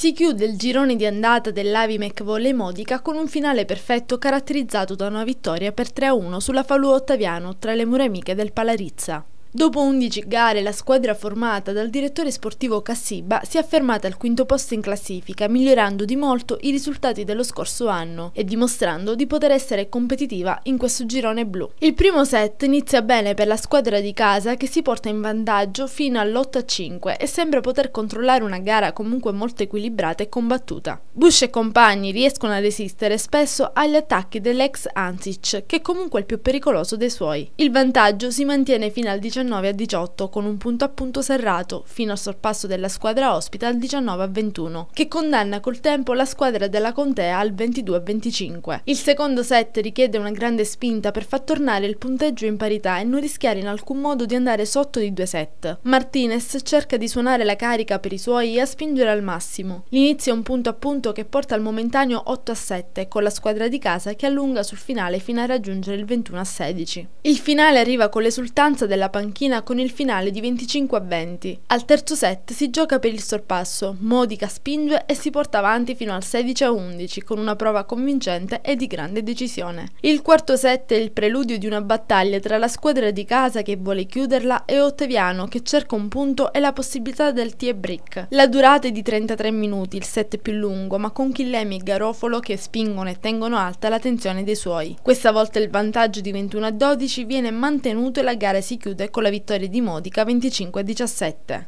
Si chiude il girone di andata dell'Avi McVolley Modica con un finale perfetto caratterizzato da una vittoria per 3-1 sulla Falù Ottaviano tra le mura amiche del Palarizza. Dopo 11 gare, la squadra formata dal direttore sportivo Cassiba si è affermata al quinto posto in classifica, migliorando di molto i risultati dello scorso anno e dimostrando di poter essere competitiva in questo girone blu. Il primo set inizia bene per la squadra di casa che si porta in vantaggio fino all'8-5 e sembra poter controllare una gara comunque molto equilibrata e combattuta. Bush e compagni riescono a resistere spesso agli attacchi dell'ex Ansic, che è comunque il più pericoloso dei suoi. Il vantaggio si mantiene fino al 17 19 a 18 con un punto a punto serrato fino al sorpasso della squadra ospita al 19 a 21, che condanna col tempo la squadra della Contea al 22 a 25. Il secondo set richiede una grande spinta per far tornare il punteggio in parità e non rischiare in alcun modo di andare sotto di due set. Martinez cerca di suonare la carica per i suoi e a spingere al massimo. L'inizio è un punto a punto che porta al momentaneo 8 a 7 con la squadra di casa che allunga sul finale fino a raggiungere il 21 a 16. Il finale arriva con l'esultanza della panchina panchina con il finale di 25 a 20. Al terzo set si gioca per il sorpasso, Modica spinge e si porta avanti fino al 16 a 11 con una prova convincente e di grande decisione. Il quarto set è il preludio di una battaglia tra la squadra di casa che vuole chiuderla e Ottaviano che cerca un punto e la possibilità del tie break. La durata è di 33 minuti, il set più lungo, ma con Chillemi e Garofolo che spingono e tengono alta la tensione dei suoi. Questa volta il vantaggio di 21 a 12 viene mantenuto e la gara si chiude con con la vittoria di Modica 25-17.